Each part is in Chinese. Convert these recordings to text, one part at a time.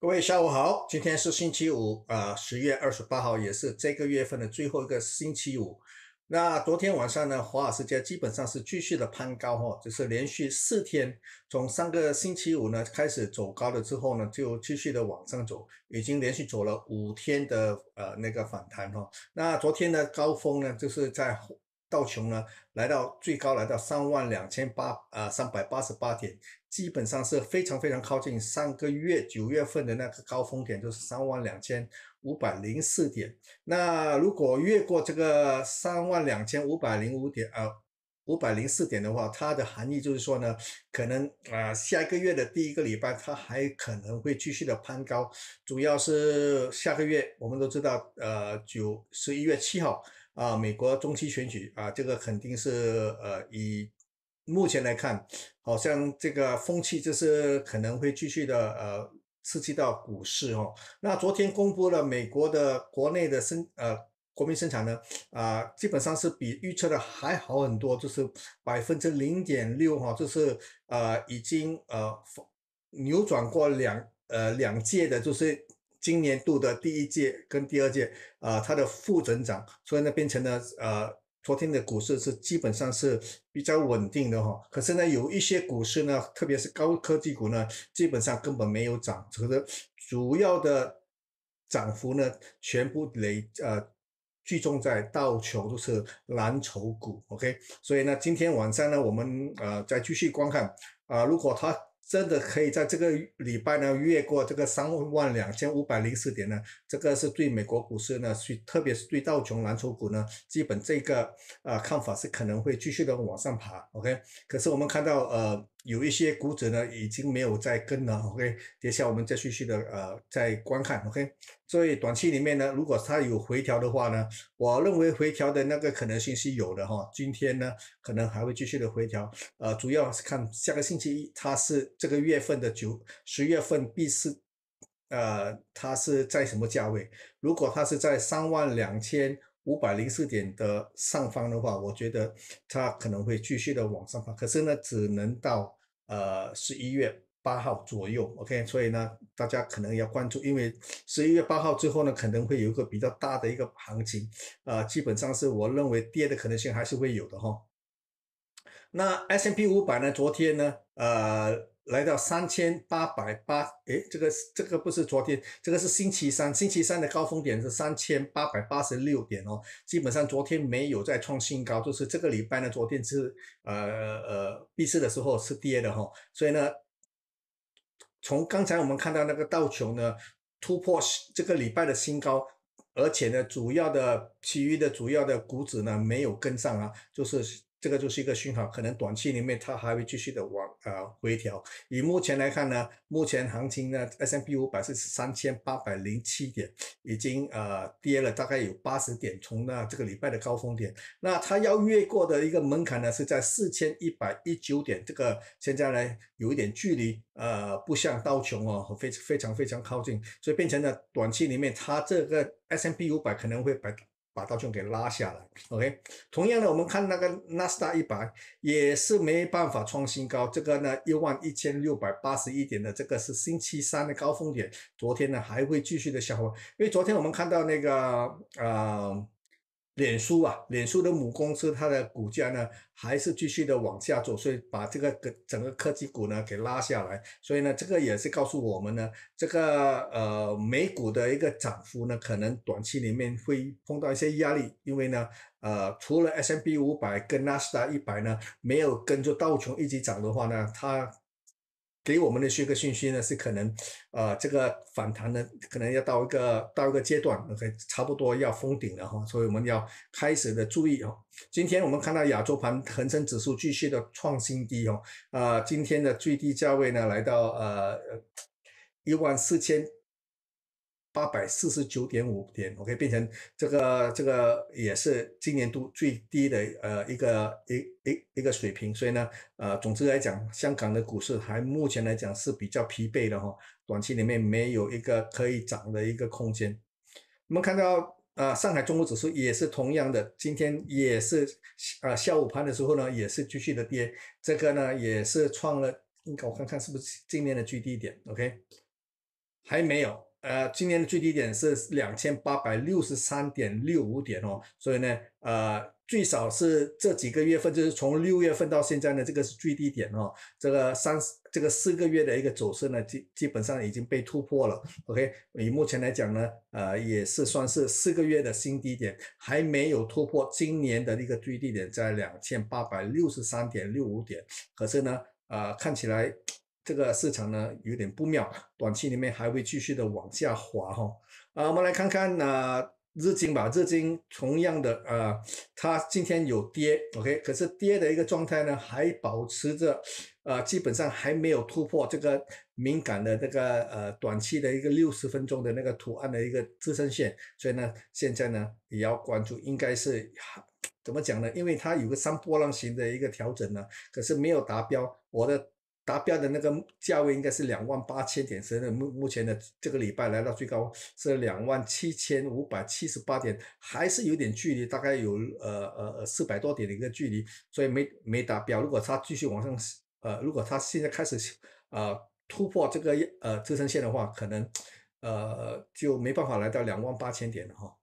各位下午好，今天是星期五啊，十月二十八号，也是这个月份的最后一个星期五。那昨天晚上呢，华尔界基本上是继续的攀高哈，就是连续四天，从上个星期五呢开始走高了之后呢，就继续的往上走，已经连续走了五天的呃那个反弹哈。那昨天的高峰呢，就是在。道琼呢来到最高来到三万两千八啊三百八十八点，基本上是非常非常靠近上个月九月份的那个高峰点，就是三万两千五百零四点。那如果越过这个三万两千五百零五点啊五百零四点的话，它的含义就是说呢，可能啊下一个月的第一个礼拜它还可能会继续的攀高，主要是下个月我们都知道呃九十一月七号。啊，美国中期选举啊，这个肯定是呃，以目前来看，好像这个风气就是可能会继续的呃，刺激到股市哦。那昨天公布了美国的国内的生呃国民生产呢啊，基本上是比预测的还好很多，就是百分之零点六哈，就是呃已经呃扭转过两呃两届的，就是。今年度的第一届跟第二届，啊，它的负增长，所以呢，变成了，呃，昨天的股市是基本上是比较稳定的哈。可是呢，有一些股市呢，特别是高科技股呢，基本上根本没有涨，这个主要的涨幅呢，全部累呃聚众在到琼都是蓝筹股，OK。所以呢，今天晚上呢，我们呃再继续观看啊，如果它。真的可以在这个礼拜呢越过这个三万两千五百零四点呢，这个是对美国股市呢，是特别是对道琼蓝筹股呢，基本这个呃看法是可能会继续的往上爬，OK，可是我们看到呃。有一些股指呢，已经没有在跟了，OK，接下来我们再继续的呃，再观看，OK，所以短期里面呢，如果它有回调的话呢，我认为回调的那个可能性是有的哈，今天呢，可能还会继续的回调，呃，主要是看下个星期一它是这个月份的九十月份必是，呃，它是在什么价位？如果它是在三万两千五百零四点的上方的话，我觉得它可能会继续的往上爬，可是呢，只能到。呃，十一月八号左右，OK，所以呢，大家可能要关注，因为十一月八号之后呢，可能会有一个比较大的一个行情，啊，基本上是我认为跌的可能性还是会有的哈。那 S&P 五百呢，昨天呢，呃。来到三千八百八，哎，这个这个不是昨天，这个是星期三，星期三的高峰点是三千八百八十六点哦。基本上昨天没有再创新高，就是这个礼拜呢，昨天是呃呃闭市的时候是跌的哈。所以呢，从刚才我们看到那个道琼呢突破这个礼拜的新高，而且呢主要的其余的主要的股指呢没有跟上啊，就是。这个就是一个讯号，可能短期里面它还会继续的往呃回调。以目前来看呢，目前行情呢，S M B 五百是三千八百零七点，已经呃跌了大概有八十点，从那这个礼拜的高峰点。那它要越过的一个门槛呢是在四千一百一九点，这个现在呢有一点距离，呃，不像刀穷哦，非非常非常靠近，所以变成了短期里面它这个 S M B 五百可能会百。把刀琼给拉下来，OK。同样的，我们看那个纳斯达一百也是没办法创新高。这个呢，一万一千六百八十一点的这个是星期三的高峰点，昨天呢还会继续的下滑，因为昨天我们看到那个呃。脸书啊，脸书的母公司它的股价呢，还是继续的往下走，所以把这个整个科技股呢给拉下来。所以呢，这个也是告诉我们呢，这个呃美股的一个涨幅呢，可能短期里面会碰到一些压力，因为呢，呃，除了 S M B 五百跟纳斯达一百呢没有跟着道琼一起涨的话呢，它。给我们的这个讯息呢是可能，呃，这个反弹呢可能要到一个到一个阶段，OK，差不多要封顶了哈，所以我们要开始的注意哦。今天我们看到亚洲盘恒生指数继续的创新低哦，啊，今天的最低价位呢来到呃一万四千。八百四十九点五点，OK，变成这个这个也是今年度最低的呃一个一一一个水平，所以呢，呃，总之来讲，香港的股市还目前来讲是比较疲惫的哈，短期里面没有一个可以涨的一个空间。我们看到呃，上海中国指数也是同样的，今天也是呃下午盘的时候呢，也是继续的跌，这个呢也是创了，我看看是不是今年的最低点，OK，还没有。呃，今年的最低点是两千八百六十三点六五点哦，所以呢，呃，最少是这几个月份，就是从六月份到现在呢，这个是最低点哦。这个三这个四个月的一个走势呢，基基本上已经被突破了。OK，以目前来讲呢，呃，也是算是四个月的新低点，还没有突破今年的一个最低点，在两千八百六十三点六五点。可是呢，呃，看起来。这个市场呢有点不妙，短期里面还会继续的往下滑哈。啊，我们来看看呢日经吧，日经同样的啊，它今天有跌，OK，可是跌的一个状态呢还保持着，啊，基本上还没有突破这个敏感的这个呃短期的一个六十分钟的那个图案的一个支撑线，所以呢现在呢也要关注，应该是怎么讲呢？因为它有个三波浪形的一个调整呢，可是没有达标，我的。达标的那个价位应该是两万八千点，所以目目前的这个礼拜来到最高是两万七千五百七十八点，还是有点距离，大概有呃呃四百多点的一个距离，所以没没达标。如果它继续往上，呃，如果它现在开始呃突破这个呃支撑线的话，可能呃就没办法来到两万八千点了哈。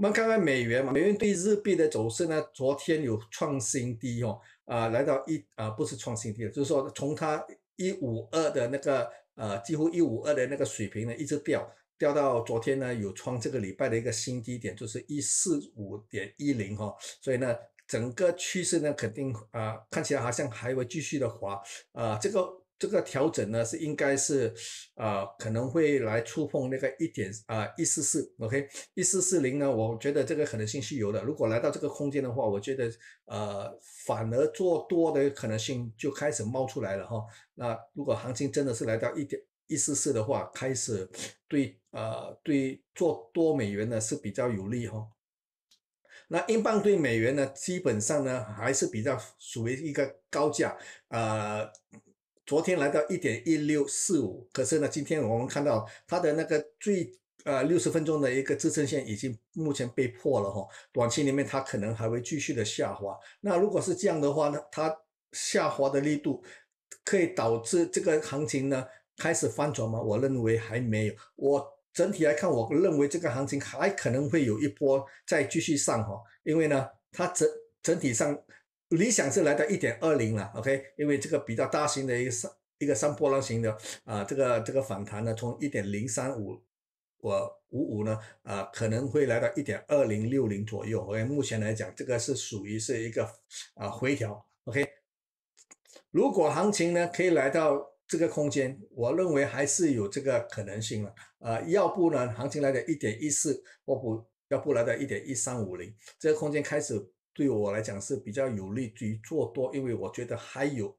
我们看看美元嘛，美元对日币的走势呢，昨天有创新低哦，啊，来到一啊，不是创新低，就是说从它一五二的那个呃，几乎一五二的那个水平呢，一直掉，掉到昨天呢，有创这个礼拜的一个新低点，就是一四五点一零哈，所以呢，整个趋势呢，肯定啊，看起来好像还会继续的滑，啊，这个。这个调整呢是应该是，呃，可能会来触碰那个一点啊，一四四，OK，一四四零呢，我觉得这个可能性是有的。如果来到这个空间的话，我觉得呃，反而做多的可能性就开始冒出来了哈。那如果行情真的是来到一点一四四的话，开始对呃对做多美元呢是比较有利哈。那英镑对美元呢，基本上呢还是比较属于一个高价，呃。昨天来到一点一六四五，可是呢，今天我们看到它的那个最呃六十分钟的一个支撑线已经目前被破了哈，短期里面它可能还会继续的下滑。那如果是这样的话呢，它下滑的力度可以导致这个行情呢开始翻转吗？我认为还没有。我整体来看，我认为这个行情还可能会有一波再继续上哈，因为呢，它整整体上。理想是来到一点二零了，OK，因为这个比较大型的一个上一个上波浪型的啊，这个这个反弹呢，从一点零三五，我五五呢，啊，可能会来到一点二零六零左右，OK，目前来讲，这个是属于是一个啊回调，OK，如果行情呢可以来到这个空间，我认为还是有这个可能性了，啊，要不呢行情来到一点一四，或不，要不来到一点一三五零，这个空间开始。对我来讲是比较有利于做多，因为我觉得还有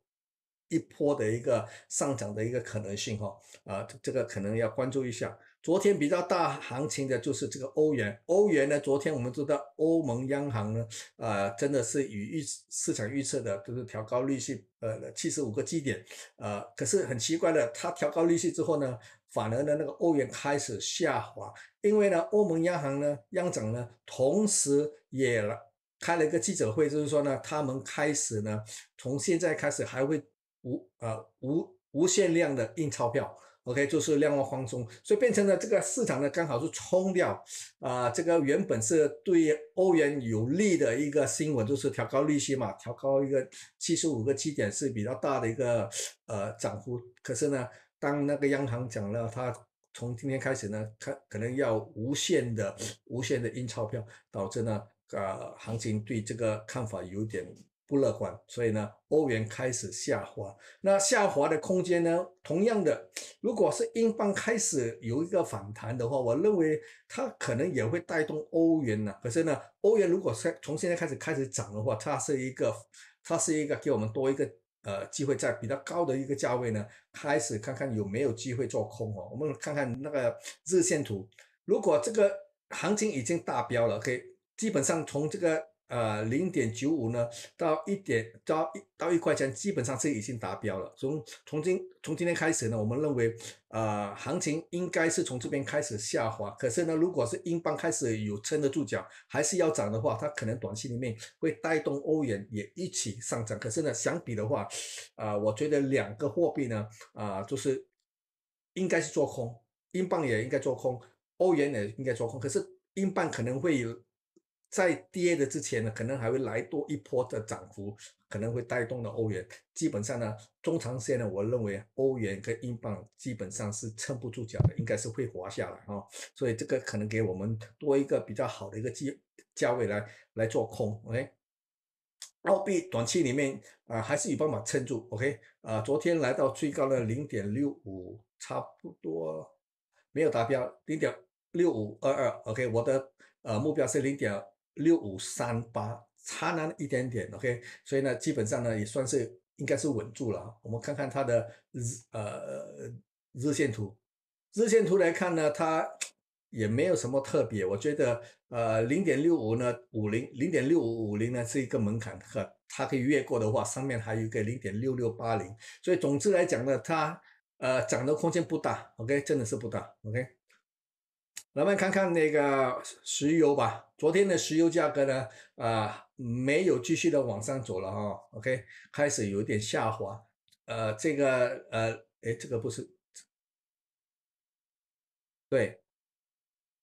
一波的一个上涨的一个可能性哈啊，这个可能要关注一下。昨天比较大行情的就是这个欧元，欧元呢，昨天我们知道欧盟央行呢，呃，真的是与预市场预测的就是调高利息，呃，七十五个基点，呃，可是很奇怪的，它调高利息之后呢，反而呢那个欧元开始下滑，因为呢欧盟央行呢央长呢，同时也。开了一个记者会，就是说呢，他们开始呢，从现在开始还会无啊无无限量的印钞票，OK，就是量化宽松，所以变成了这个市场呢刚好是冲掉啊，这个原本是对欧元有利的一个新闻，就是调高利息嘛，调高一个七十五个基点是比较大的一个呃涨幅，可是呢，当那个央行讲了，它从今天开始呢，可可能要无限的无限的印钞票，导致呢。呃，行情对这个看法有点不乐观，所以呢，欧元开始下滑。那下滑的空间呢？同样的，如果是英镑开始有一个反弹的话，我认为它可能也会带动欧元呢。可是呢，欧元如果是从现在开始开始涨的话，它是一个，它是一个给我们多一个呃机会，在比较高的一个价位呢，开始看看有没有机会做空哦。我们看看那个日线图，如果这个行情已经达标了，可以。基本上从这个呃零点九五呢到一点到一到一块钱，基本上是已经达标了。从从今从今天开始呢，我们认为呃行情应该是从这边开始下滑。可是呢，如果是英镑开始有撑得住脚，还是要涨的话，它可能短期里面会带动欧元也一起上涨。可是呢，相比的话，啊，我觉得两个货币呢啊就是应该是做空，英镑也应该做空，欧元也应该做空。可是英镑可能会。在跌的之前呢，可能还会来多一波的涨幅，可能会带动了欧元。基本上呢，中长线呢，我认为欧元跟英镑基本上是撑不住脚的，应该是会滑下来哦。所以这个可能给我们多一个比较好的一个机价位来来做空。OK，澳币短期里面啊还是有办法撑住。OK，啊，昨天来到最高的零点六五，差不多没有达标，零点六五二二。OK，我的呃目标是零点。六五三八差那么一点点，OK，所以呢，基本上呢也算是应该是稳住了。我们看看它的日呃日线图，日线图来看呢，它也没有什么特别。我觉得呃零点六五呢五零零点六五五零呢是一个门槛，可它可以越过的话，上面还有一个零点六六八零。所以总之来讲呢，它呃涨的空间不大，OK，真的是不大，OK。咱们看看那个石油吧。昨天的石油价格呢，啊，没有继续的往上走了哈。OK，开始有点下滑。呃，这个，呃，哎，这个不是。对，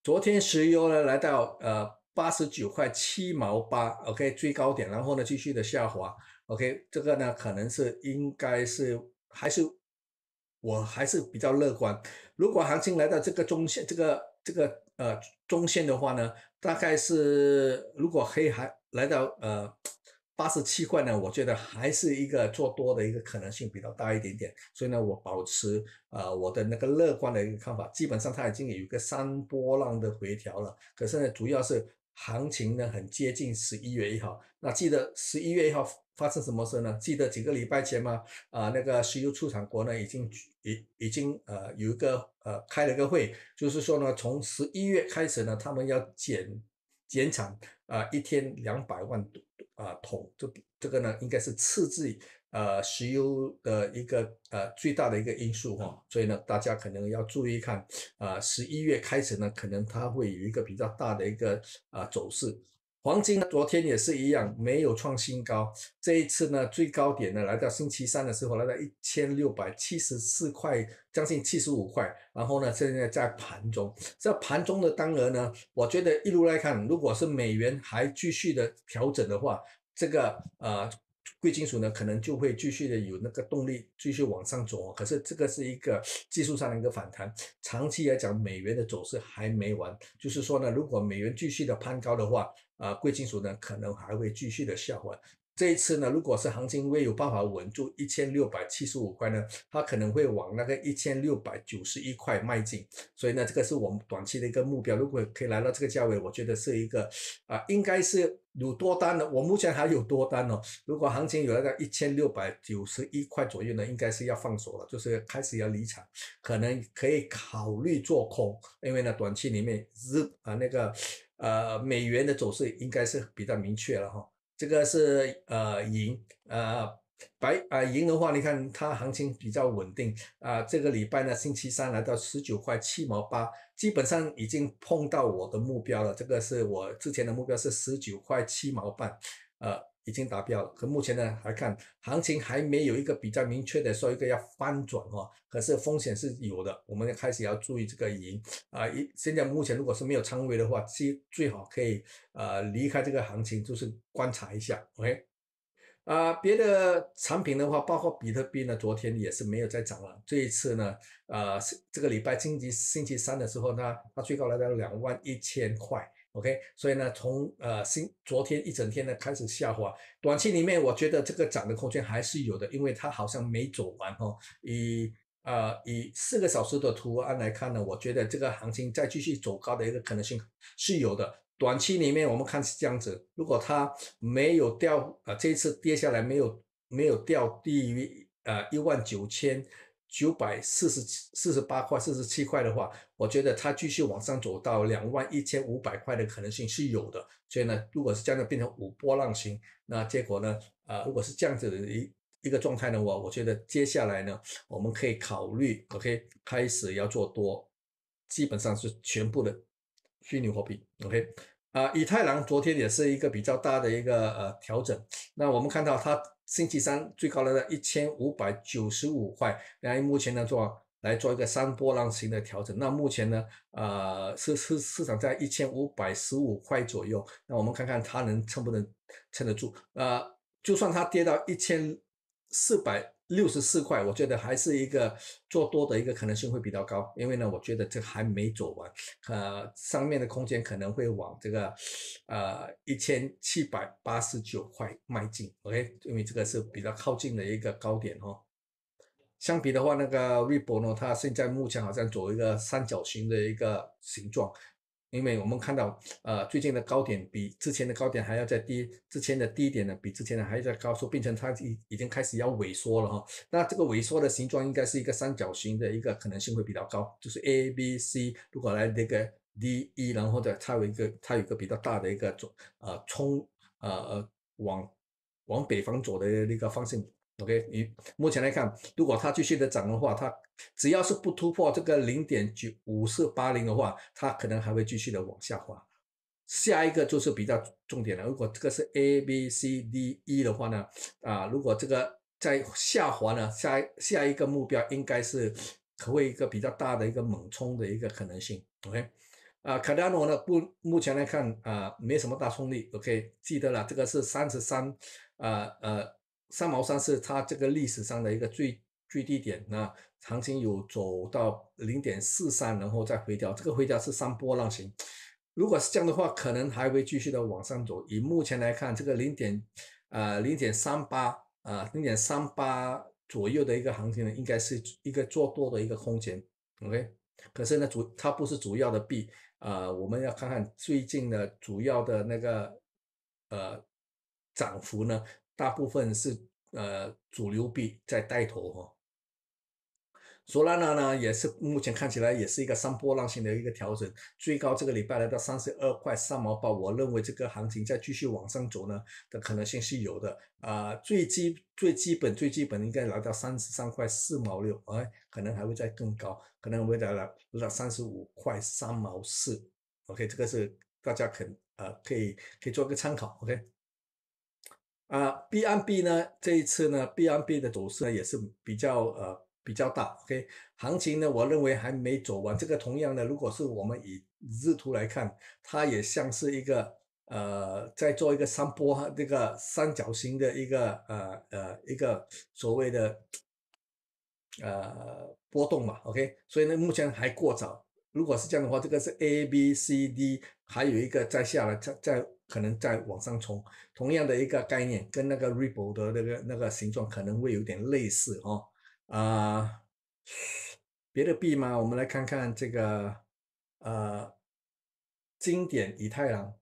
昨天石油呢来到呃八十九块七毛八，OK 最高点，然后呢继续的下滑。OK，这个呢可能是应该是还是我还是比较乐观。如果行情来到这个中线，这个。这个呃中线的话呢，大概是如果黑还来到呃八十七块呢，我觉得还是一个做多的一个可能性比较大一点点，所以呢我保持啊我的那个乐观的一个看法，基本上它已经有一个三波浪的回调了，可是呢主要是。行情呢很接近十一月一号，那记得十一月一号发生什么事呢？记得几个礼拜前吗？啊，那个石油出产国呢已经已已经呃有一个呃开了个会，就是说呢从十一月开始呢他们要减减产啊一天两百万度啊桶这这个呢应该是次之呃，石油的一个呃最大的一个因素哈，所以呢，大家可能要注意看，啊，十一月开始呢，可能它会有一个比较大的一个啊走势。黄金昨天也是一样，没有创新高。这一次呢，最高点呢，来到星期三的时候，来到一千六百七十四块，将近七十五块。然后呢，现在在盘中，在盘中的单额呢，我觉得一路来看，如果是美元还继续的调整的话，这个呃。贵金属呢，可能就会继续的有那个动力继续往上走，可是这个是一个 技术上的一个反弹，长期来讲美元的走势还没完，就是说呢，如果美元继续的攀高的话。啊，贵金属呢可能还会继续的下滑。这一次呢，如果是行情会有办法稳住一千六百七十五块呢，它可能会往那个一千六百九十一块迈进。所以呢，这个是我们短期的一个目标。如果可以来到这个价位，我觉得是一个，啊，应该是有多单的。我目前还有多单哦。如果行情有那个一千六百九十一块左右呢，应该是要放手了，就是开始要离场，可能可以考虑做空，因为呢，短期里面日啊那个。呃，美元的走势应该是比较明确了哈，这个是呃银呃白啊银的话，你看它行情比较稳定啊，这个礼拜呢星期三来到十九块七毛八，基本上已经碰到我的目标了，这个是我之前的目标是十九块七毛半，呃。已经达标了，可目前呢还看行情还没有一个比较明确的说一个要翻转哦，可是风险是有的，我们开始要注意这个盈啊一现在目前如果是没有仓位的话，最最好可以呃离开这个行情，就是观察一下，OK 啊别的产品的话，包括比特币呢，昨天也是没有再涨了，这一次呢，呃这个礼拜星期星期三的时候呢，它最高来到了两万一千块。OK，所以呢，从呃新昨天一整天呢开始下滑，短期里面我觉得这个涨的空间还是有的，因为它好像没走完哈。以呃以四个小时的图案来看呢，我觉得这个行情再继续走高的一个可能性是有的。短期里面我们看是这样子，如果它没有掉呃这一次跌下来没有没有掉低于呃一万九千。九百四十七、四十八块、四十七块的话，我觉得它继续往上走到两万一千五百块的可能性是有的。所以呢，如果是这样子变成五波浪形，那结果呢，啊，如果是这样子的一一个状态呢，我我觉得接下来呢，我们可以考虑，OK，开始要做多，基本上是全部的虚拟货币，OK，啊，以太郎昨天也是一个比较大的一个呃调整，那我们看到它。星期三最高来到一千五百九十五块，然后目前呢做来做一个三波浪型的调整。那目前呢，呃，市市市场在一千五百十五块左右，那我们看看它能撑不能撑得住？呃，就算它跌到一千四百。六十四块，我觉得还是一个做多的一个可能性会比较高，因为呢，我觉得这还没走完，呃，上面的空间可能会往这个，呃，一千七百八十九块迈进，OK，因为这个是比较靠近的一个高点哦。相比的话，那个微博呢，它现在目前好像走一个三角形的一个形状。因为我们看到，呃，最近的高点比之前的高点还要再低，之前的低点呢比之前的还要再高，说变成它已已经开始要萎缩了哈。那这个萎缩的形状应该是一个三角形的一个可能性会比较高，就是 A、B、C 如果来那个 D、E，然后的它有一个它有一个比较大的一个左呃冲呃往往北方走的那个方向。O.K.，你目前来看，如果它继续的涨的话，它只要是不突破这个零点九五四八零的话，它可能还会继续的往下滑。下一个就是比较重点了，如果这个是 A、B、C、D、E 的话呢，啊，如果这个在下滑呢，下下一个目标应该是可会一个比较大的一个猛冲的一个可能性。O.K.，啊，卡纳诺呢，不，目前来看啊，没什么大冲力。O.K.，记得了，这个是三十三，呃呃。三毛三是它这个历史上的一个最最低点，那行情有走到零点四三，然后再回调，这个回调是三波浪型。如果是这样的话，可能还会继续的往上走。以目前来看，这个零点，呃，零点三八，呃，零点三八左右的一个行情呢，应该是一个做多的一个空间。OK，可是呢，主它不是主要的币，呃，我们要看看最近的主要的那个，呃，涨幅呢。大部分是呃主流币在带头哈，索拉纳呢也是目前看起来也是一个三波浪型的一个调整，最高这个礼拜来到三十二块三毛八，我认为这个行情再继续往上走呢的可能性是有的，啊，最基最基本最基本应该来到三十三块四毛六，哎，可能还会再更高，可能会来到到三十五块三毛四，OK，这个是大家可啊可以可以做个参考，OK。啊，B M B 呢？这一次呢，B M B 的走势呢也是比较呃比较大。O K，行情呢，我认为还没走完。这个同样的，如果是我们以日图来看，它也像是一个呃在做一个三波这个三角形的一个呃呃一个所谓的呃波动嘛。O K，所以呢，目前还过早。如果是这样的话，这个是 A、B、C、D，还有一个再下来，再再可能再往上冲，同样的一个概念，跟那个 ripple 的那个那个形状可能会有点类似哦。啊，别的币吗？我们来看看这个，呃，经典以太郎，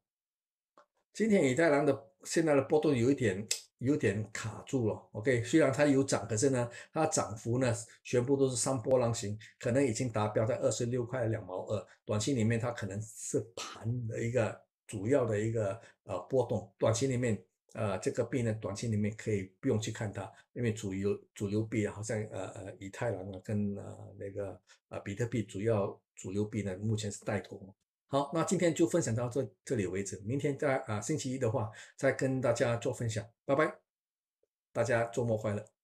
经典以太郎的现在的波动有一点。有点卡住了，OK，虽然它有涨，可是呢，它涨幅呢全部都是三波浪形，可能已经达标在二十六块两毛二。短期里面它可能是盘的一个主要的一个呃波动，短期里面呃这个币呢，短期里面可以不用去看它，因为主流主流币好像呃呃以太郎啊跟呃那个呃比特币主要主流币呢目前是带头。好，那今天就分享到这这里为止。明天在啊星期一的话，再跟大家做分享。拜拜，大家周末快乐。